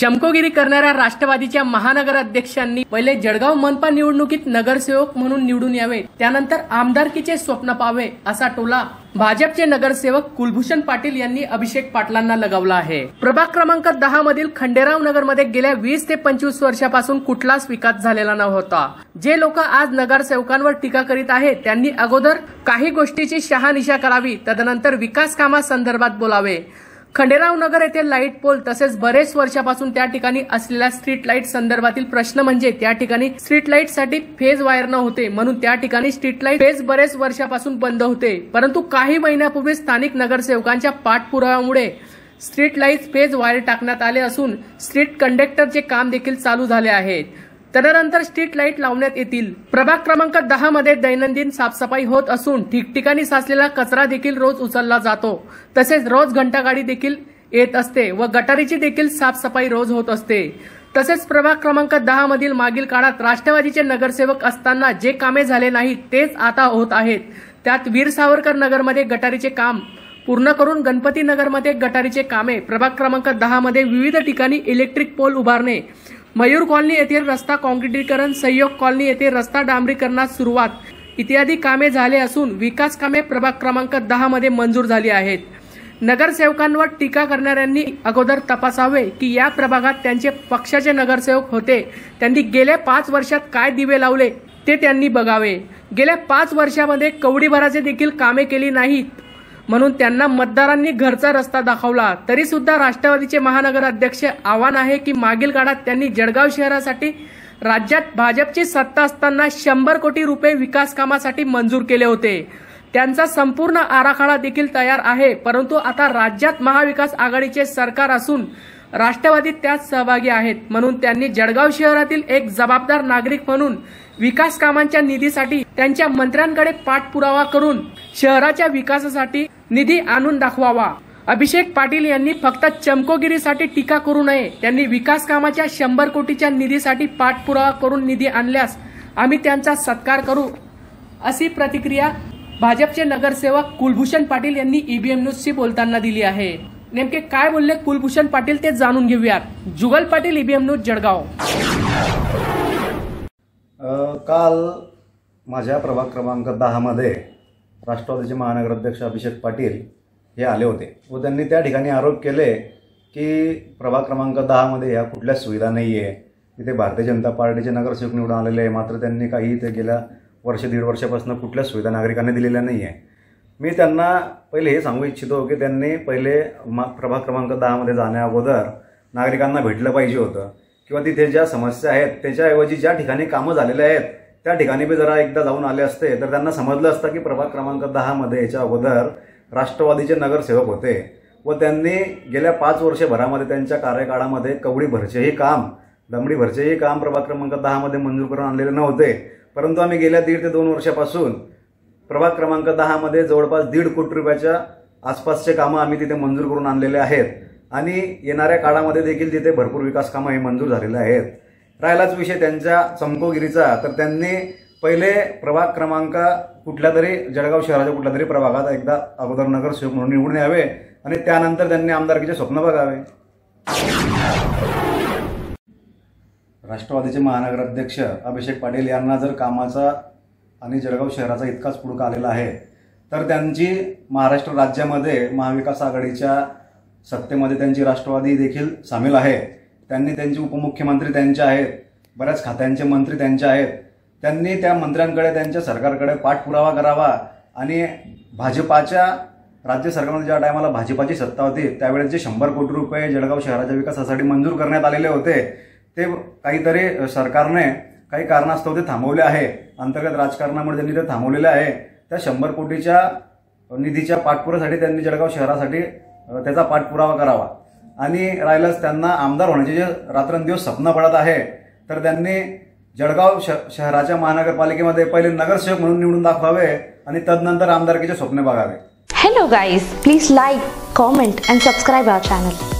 चमकोगिरी करणाऱ्या राष्ट्रवादीच्या महानगराध्यक्षांनी पहिले जळगाव मनपा निवडणुकीत नगरसेवक म्हणून निवडून यावे त्यानंतर आमदारकीचे स्वप्न पावे असा टोला भाजपचे नगरसेवक कुलभूषण पाटील यांनी अभिषेक पाटलांना लगावला आहे प्रभाग क्रमांक दहा मधील खंडेराव नगरमध्ये गेल्या वीस ते पंचवीस वर्षापासून कुठलाच विकास झालेला नव्हता जे लोक आज नगरसेवकांवर टीका करीत आहेत त्यांनी अगोदर काही गोष्टीची शहानिशा करावी तदनंतर विकास कामासंदर्भात बोलावे खंडेराव नगर येथे लाईट पोल तसेच बरेच वर्षापासून त्या ठिकाणी असलेल्या स्ट्रीट लाईट संदर्भातील प्रश्न म्हणजे त्या ठिकाणी स्ट्रीट लाईट साठी फेज वायर न होते म्हणून त्या ठिकाणी स्ट्रीट लाईट फेज बरेच वर्षापासून बंद होते परंतु काही महिन्यापूर्वी स्थानिक नगरसेवकांच्या पाठपुराव्यामुळे स्ट्रीट लाईट फेज वायर टाकण्यात आले असून स्ट्रीट कंडक्टरचे काम देखील चालू झाले आहेत तदनंतर स्ट्रीट लाईट लावण्यात येतील प्रभाग क्रमांक दहा मध्ये दैनंदिन साफसफाई होत असून ठिकठिकाणी साचलेला कचरा देखील रोज उचलला जातो तसेच रोज घंटागाडी देखील येत असते व गटारीची देखील साफसफाई रोज होत असते तसेच प्रभाग क्रमांक दहा मधील मागील काळात राष्ट्रवादीचे नगरसेवक असताना जे कामे झाले नाहीत तेच आता होत आहेत त्यात वीर सावरकर नगरमध्ये गटारीचे काम पूर्ण करून गणपती गणपतीनगरमध्ये गटारीचे कामे प्रभाग क्रमांक दहा मध्ये विविध ठिकाणी इलेक्ट्रिक पोल उभारणे मयूर कॉलनी येथील रस्ता कॉन्क्रीटीकरण संयोग कॉलनी येथे रस्ता डांबरीकरणास सुरुवात इत्यादी कामे झाले असून विकास कामे प्रभाग क्रमांक दहा मध्ये मंजूर झाली आहेत नगरसेवकांवर टीका करणाऱ्यांनी अगोदर तपासावे की या प्रभागात त्यांचे पक्षाचे नगरसेवक होते त्यांनी गेल्या पाच वर्षात काय दिवे लावले ते त्यांनी बघावे गेल्या पाच वर्षामध्ये कवडीभराचे देखील कामे केली नाहीत म्हणून त्यांना मतदारांनी घरचा रस्ता दाखवला तरी सुद्धा राष्ट्रवादीचे महानगर अध्यक्ष आव्हान आहे की मागील काळात त्यांनी जळगाव शहरासाठी राज्यात भाजपची सत्ता असताना शंभर कोटी रुपये विकास कामासाठी मंजूर केले होते त्यांचा संपूर्ण आराखडा देखील तयार आहे परंतु आता राज्यात महाविकास आघाडीचे सरकार असून राष्ट्रवादी त्यात सहभागी आहेत म्हणून त्यांनी जळगाव शहरातील एक जबाबदार नागरिक म्हणून विकास कामांच्या निधीसाठी त्यांच्या मंत्र्यांकडे पाठपुरावा करून शहराच्या विकासासाठी निधी आणून दाखवावा अभिषेक पाटील यांनी फक्त चमकोगिरीसाठी टीका करू नये त्यांनी विकास कामाच्या शंभर कोटीच्या निधीसाठी पाठपुरावा करून निधी आणल्यास आम्ही त्यांचा सत्कार करू अशी प्रतिक्रिया भाजपचे नगरसेवक कुलभूषण पाटील यांनी ईबीएम e न्यूजशी बोलताना दिली आहे नेमके काय बोलले कुलभूषण पाटील ते जाणून घेऊयात Jugal Patil EBM e news Jalgaon काल माझ्या प्रभाग क्रमांक दहा मध्ये राष्ट्रवादीचे महानगराध्यक्ष अभिषेक पाटील हे आले होते व त्यांनी त्या ठिकाणी आरोप केले की प्रभाग क्रमांक दहामध्ये ह्या कुठल्याच सुविधा नाही आहे तिथे भारतीय जनता पार्टीचे नगरसेवक निवडून आलेले आहे मात्र त्यांनी काही ते गेल्या वर्ष दीड वर्षापासून कुठल्याच सुविधा नागरिकांनी दिलेल्या नाही आहे मी त्यांना पहिले हे सांगू इच्छितो की त्यांनी पहिले मा प्रभाग क्रमांक दहामध्ये जाण्याअगोदर नागरिकांना भेटलं पाहिजे होतं किंवा तिथे ज्या समस्या आहेत त्याच्याऐवजी ज्या ठिकाणी कामं झालेल्या आहेत त्या ठिकाणी बी जरा एकदा जाऊन आले असते तर त्यांना समजलं असतं की प्रभाग क्रमांक दहामध्ये याच्या अगोदर राष्ट्रवादीचे नगरसेवक होते व त्यांनी गेल्या पाच वर्षभरामध्ये त्यांच्या कार्यकाळामध्ये कवडी भरचेही काम दमडी भरचेही काम प्रभाग क्रमांक दहामध्ये मंजूर करून आणलेले नव्हते परंतु आम्ही गेल्या दीड ते दोन वर्षापासून प्रभाग क्रमांक दहामध्ये जवळपास दीड कोटी रुपयाच्या आसपासचे कामं आम्ही तिथे मंजूर करून आणलेले आहेत आणि येणाऱ्या काळामध्ये देखील तिथे भरपूर विकास कामं हे मंजूर झालेले आहेत राहिलाच विषय त्यांच्या चमकोगिरीचा तर त्यांनी पहिले प्रभाग क्रमांक कुठल्या तरी जळगाव शहराच्या कुठल्या तरी प्रभागात एकदा अगोदर शिव म्हणून निवडून यावे आणि त्यानंतर त्यांनी आमदारकीचे स्वप्न बघावे राष्ट्रवादीचे महानगराध्यक्ष अभिषेक पाटील यांना जर कामाचा आणि जळगाव शहराचा इतकाच पुढका आलेला आहे तर त्यांची महाराष्ट्र राज्यामध्ये महाविकास आघाडीच्या सत्तेमध्ये त्यांची राष्ट्रवादी देखील सामील आहे त्यांनी त्यांचे उपमुख्यमंत्री त्यांचे आहेत बऱ्याच खात्यांचे मंत्री त्यांचे आहेत त्यांनी त्या मंत्र्यांकडे त्यांच्या सरकारकडे पाठपुरावा करावा आणि भाजपाच्या राज्य सरकारमध्ये ज्या टायमाला भाजपाची सत्ता होती त्यावेळेस जे शंभर कोटी रुपये जळगाव शहराच्या विकासासाठी मंजूर करण्यात आलेले होते ते काहीतरी सरकारने काही कारणास्तव ते थांबवले आहे अंतर्गत राजकारणामुळे त्यांनी ते थांबवलेले आहे त्या शंभर कोटीच्या निधीच्या पाठपुरासाठी त्यांनी जळगाव शहरासाठी त्याचा पाठपुरावा करावा आणि राहिलाच त्यांना आमदार होण्याचे जे रात्रंदिवस स्वप्न पडत आहे तर त्यांनी जळगाव श शहराच्या महानगरपालिकेमध्ये पहिले नगरसेवक म्हणून निवडून दाखवावे आणि तदनंतर आमदारकीचे स्वप्न बघावे hello guys please like comment and subscribe our channel